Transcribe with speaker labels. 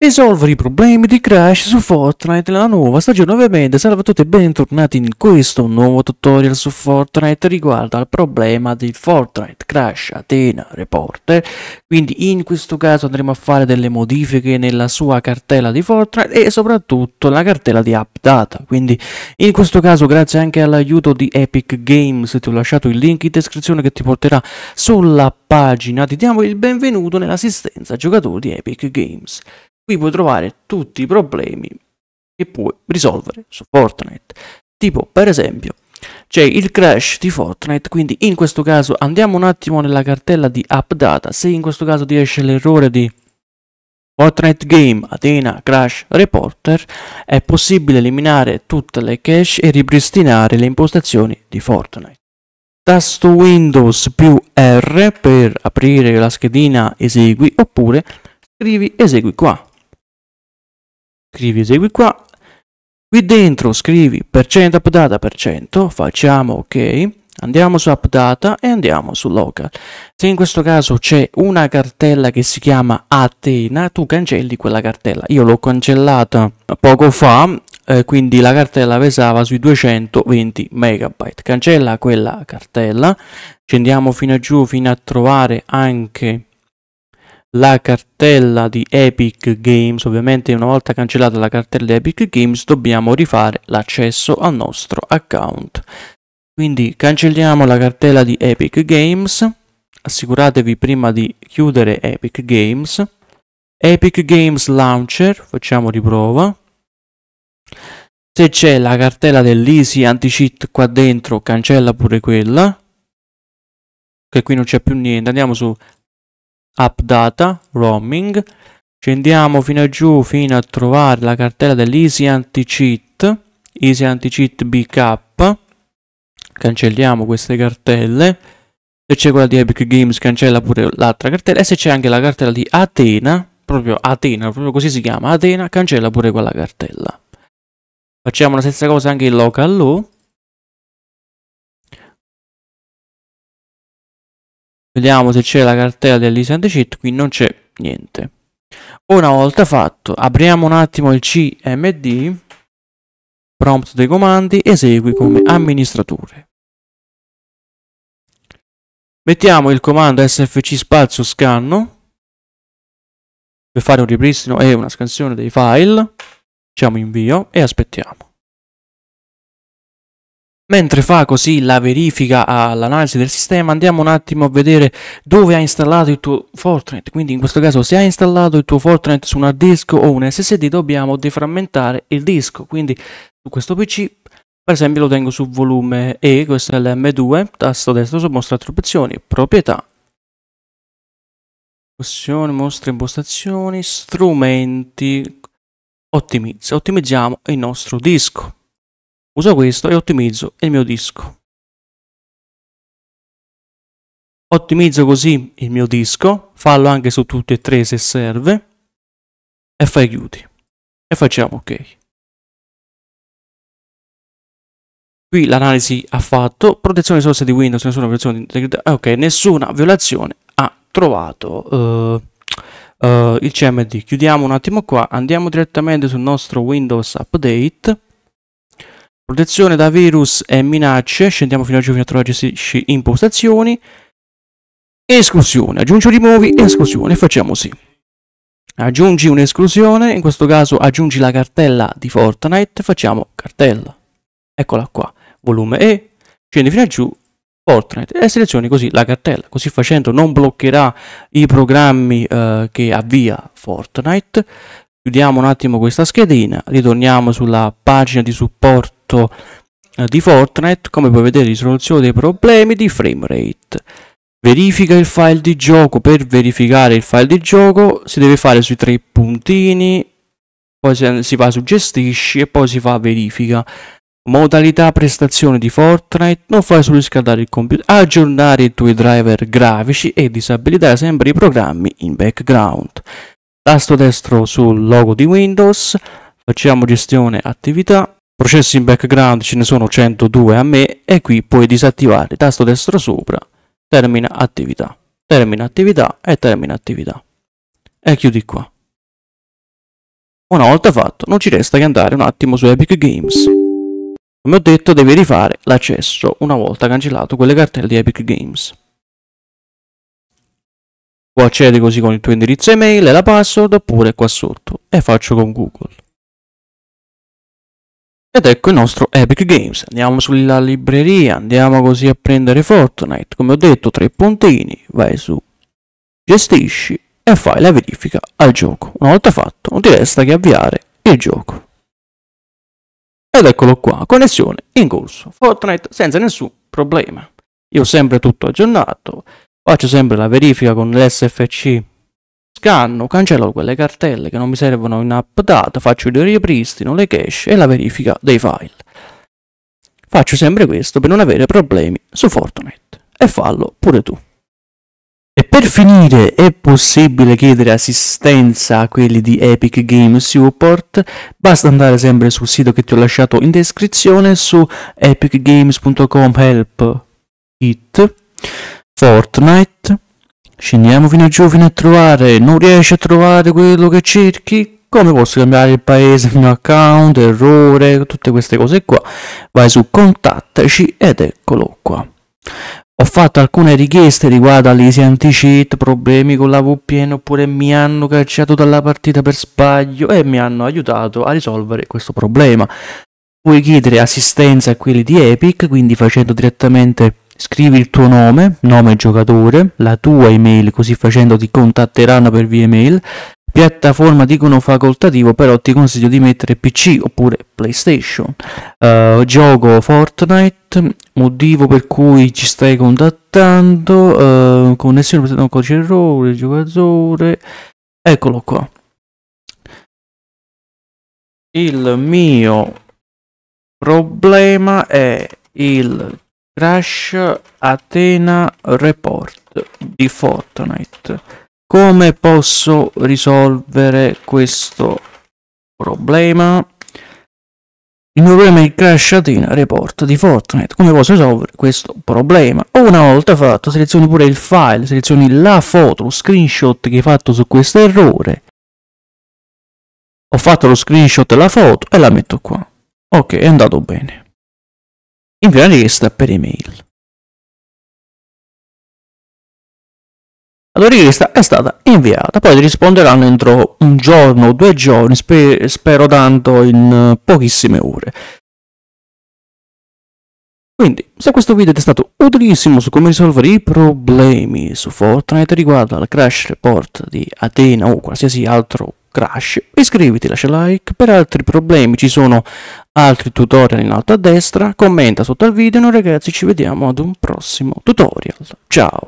Speaker 1: Risolvere i problemi di Crash su Fortnite nella nuova stagione ovviamente salve a tutti e bentornati in questo nuovo tutorial su Fortnite riguardo al problema di Fortnite Crash Atena Reporter quindi in questo caso andremo a fare delle modifiche nella sua cartella di Fortnite e soprattutto la cartella di AppData quindi in questo caso grazie anche all'aiuto di Epic Games ti ho lasciato il link in descrizione che ti porterà sulla pagina ti diamo il benvenuto nell'assistenza giocatori di Epic Games Qui puoi trovare tutti i problemi che puoi risolvere su Fortnite. Tipo, per esempio, c'è il crash di Fortnite, quindi in questo caso andiamo un attimo nella cartella di app data, se in questo caso ti esce l'errore di Fortnite Game Atena Crash Reporter, è possibile eliminare tutte le cache e ripristinare le impostazioni di Fortnite. Tasto Windows più R per aprire la schedina esegui oppure scrivi esegui qua scrivi esegui qua, qui dentro scrivi percento per percento, facciamo ok, andiamo su appdata e andiamo su local. Se in questo caso c'è una cartella che si chiama Atena, tu cancelli quella cartella. Io l'ho cancellata poco fa, eh, quindi la cartella pesava sui 220 megabyte. Cancella quella cartella, scendiamo fino a giù fino a trovare anche la cartella di Epic Games, ovviamente una volta cancellata la cartella di Epic Games dobbiamo rifare l'accesso al nostro account. Quindi cancelliamo la cartella di Epic Games, assicuratevi prima di chiudere Epic Games, Epic Games Launcher, facciamo riprova. Se c'è la cartella dell'Easy Anti-Cheat qua dentro, cancella pure quella. Che qui non c'è più niente. Andiamo su app data, roaming, scendiamo fino a giù fino a trovare la cartella dell'easy anti-cheat, easy anti-cheat backup, cancelliamo queste cartelle, se c'è quella di Epic Games cancella pure l'altra cartella e se c'è anche la cartella di Atena, proprio Atena, proprio così si chiama, Atena, cancella pure quella cartella. Facciamo la stessa cosa anche in local law Vediamo se c'è la cartella dell'Isand Cheat, qui non c'è niente. Una volta fatto, apriamo un attimo il CMD, prompt dei comandi, esegui come amministratore. Mettiamo il comando sfc spazio scanno per fare un ripristino e una scansione dei file, diciamo invio e aspettiamo. Mentre fa così la verifica all'analisi del sistema andiamo un attimo a vedere dove ha installato il tuo Fortnite, quindi in questo caso se ha installato il tuo Fortnite su un hard disk o un SSD dobbiamo deframmentare il disco, quindi su questo PC per esempio lo tengo su volume E, questo è l'M2, tasto destro su mostra attribuzioni, proprietà, opzioni, mostra impostazioni, strumenti, ottimizza, ottimizziamo il nostro disco. Uso questo e ottimizzo il mio disco. Ottimizzo così il mio disco, fallo anche su tutti e tre se serve, e fai chiudi. E facciamo ok. Qui l'analisi ha fatto, protezione source di Windows, nessuna violazione di integrità, ah ok, nessuna violazione ha trovato uh, uh, il CMD. Chiudiamo un attimo qua, andiamo direttamente sul nostro Windows Update Protezione da virus e minacce. Scendiamo fino a giù fino a trovare gestisci impostazioni. Esclusione. Aggiungi rimuovi esclusione. Facciamo sì. Aggiungi un'esclusione. In questo caso aggiungi la cartella di Fortnite. Facciamo cartella. Eccola qua. Volume E. Scendi fino a giù. Fortnite e selezioni così la cartella. Così facendo non bloccherà i programmi eh, che avvia Fortnite. Chiudiamo un attimo questa schedina, ritorniamo sulla pagina di supporto eh, di Fortnite, come puoi vedere risoluzione dei problemi di framerate Verifica il file di gioco, per verificare il file di gioco si deve fare sui tre puntini, poi si va su gestisci e poi si fa verifica. Modalità prestazione di Fortnite, non fare solo riscaldare il computer, aggiornare i tuoi driver grafici e disabilitare sempre i programmi in background tasto destro sul logo di Windows, facciamo gestione attività, processi in background ce ne sono 102 a me e qui puoi disattivare tasto destro sopra, termina attività, termina attività e termina attività. E chiudi qua. Una volta fatto non ci resta che andare un attimo su Epic Games. Come ho detto devi rifare l'accesso una volta cancellato quelle cartelle di Epic Games. Può accedere così con il tuo indirizzo email e la password oppure qua sotto e faccio con Google. Ed ecco il nostro Epic Games. Andiamo sulla libreria, andiamo così a prendere Fortnite. Come ho detto, tre puntini, vai su gestisci e fai la verifica al gioco. Una volta fatto, non ti resta che avviare il gioco. Ed eccolo qua, connessione in corso. Fortnite senza nessun problema. Io ho sempre tutto aggiornato, Faccio sempre la verifica con l'SFC. Scanno, cancello quelle cartelle che non mi servono in app faccio il ripristino, le cache e la verifica dei file. Faccio sempre questo per non avere problemi su Fortnite E fallo pure tu. E per finire è possibile chiedere assistenza a quelli di Epic Games Support, basta andare sempre sul sito che ti ho lasciato in descrizione su epicgames.com help it Fortnite. Scendiamo fino giù fino a trovare, non riesci a trovare quello che cerchi? Come posso cambiare il paese, il mio account, errore, tutte queste cose qua. Vai su contattaci ed eccolo qua. Ho fatto alcune richieste riguardo all'easy anti-cheat, problemi con la VPN oppure mi hanno cacciato dalla partita per sbaglio e mi hanno aiutato a risolvere questo problema. Puoi chiedere assistenza a quelli di Epic, quindi facendo direttamente Scrivi il tuo nome, nome giocatore, la tua email, così facendo ti contatteranno per via email. Piattaforma dicono facoltativo, però ti consiglio di mettere PC oppure PlayStation. Uh, gioco Fortnite, motivo per cui ci stai contattando, uh, connessione per no, codice errore, giocatore. Eccolo qua. Il mio problema è il Crash Atena Report di Fortnite. Come posso risolvere questo problema? Il mio problema è il Crash Atena Report di Fortnite. Come posso risolvere questo problema? Una volta fatto, selezioni pure il file, selezioni la foto, lo screenshot che hai fatto su questo errore. Ho fatto lo screenshot la foto e la metto qua. Ok, è andato bene. Invia la richiesta per email. La richiesta è stata inviata, poi ti risponderanno entro un giorno o due giorni, spe- spero tanto in pochissime ore. Quindi, se questo video ti è stato utilissimo su come risolvere i problemi su Fortnite riguardo al crash report di Atena o qualsiasi altro crash, iscriviti, lascia like. Per altri problemi ci sono altri tutorial in alto a destra, commenta sotto al video e noi ragazzi ci vediamo ad un prossimo tutorial. Ciao!